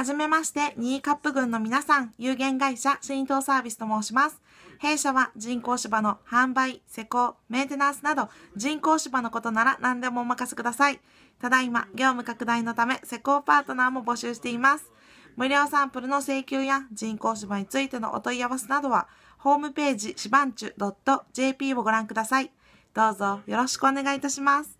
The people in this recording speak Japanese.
はじめまして、ーカップ群の皆さん、有限会社新東サービスと申します。弊社は人工芝の販売、施工、メンテナンスなど人工芝のことなら何でもお任せください。ただいま、業務拡大のため施工パートナーも募集しています。無料サンプルの請求や人工芝についてのお問い合わせなどは、ホームページしばんちゅ .jp をご覧ください。どうぞよろしくお願いいたします。